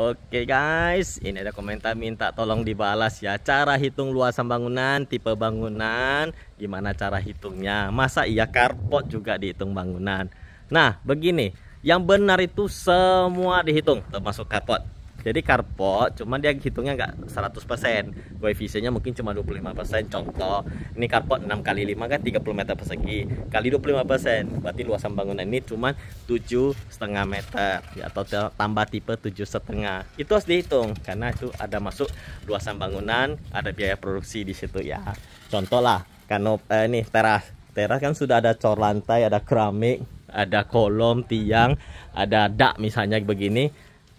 Oke guys, ini ada komentar minta tolong dibalas ya Cara hitung luasan bangunan, tipe bangunan, gimana cara hitungnya Masa iya karpot juga dihitung bangunan Nah begini, yang benar itu semua dihitung termasuk karpot jadi karpot cuma dia hitungnya nggak 100% koefisiennya mungkin cuma 25% contoh ini karpot 6 kali 5 kan 30 meter persegi kali 25% berarti luasan bangunan ini cuma 7,5 setengah meter atau ya, tambah tipe 7,5 setengah itu harus dihitung karena itu ada masuk luasan bangunan ada biaya produksi di situ ya contoh lah kanop eh, nih teras teras kan sudah ada cor lantai ada keramik ada kolom tiang ada dak misalnya begini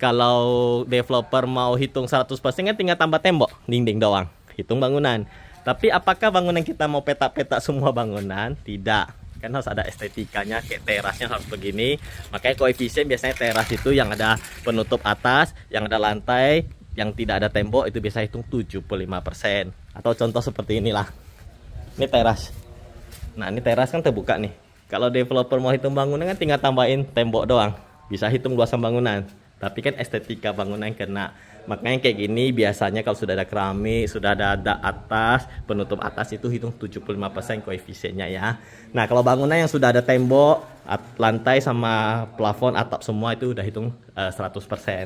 kalau developer mau hitung 100% kan tinggal tambah tembok dinding doang hitung bangunan tapi apakah bangunan kita mau petak-petak semua bangunan tidak kan harus ada estetikanya kayak terasnya harus begini makanya koefisien biasanya teras itu yang ada penutup atas yang ada lantai yang tidak ada tembok itu bisa hitung 75% atau contoh seperti inilah ini teras nah ini teras kan terbuka nih kalau developer mau hitung bangunan kan tinggal tambahin tembok doang bisa hitung luasan bangunan tapi kan estetika bangunan kena makanya kayak gini biasanya kalau sudah ada keramik sudah ada, ada atas penutup atas itu hitung 75% koefisiennya ya nah kalau bangunan yang sudah ada tembok lantai sama plafon atap semua itu udah hitung uh, eh,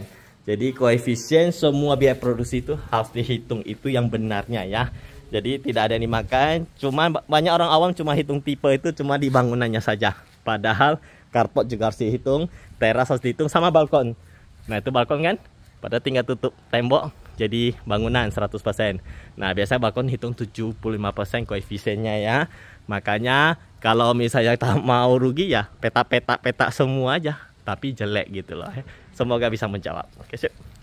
100% jadi koefisien semua biaya produksi itu harus dihitung itu yang benarnya ya. Jadi tidak ada yang dimakan, cuma banyak orang awam cuma hitung tipe itu cuma di bangunannya saja. Padahal karpot juga harus dihitung, teras harus dihitung sama balkon. Nah itu balkon kan pada tinggal tutup tembok jadi bangunan 100%. Nah, biasanya balkon hitung 75% koefisiennya ya. Makanya kalau misalnya tak mau rugi ya peta-peta peta semua aja tapi jelek gitu loh. Semoga bisa menjawab. Oke, sip.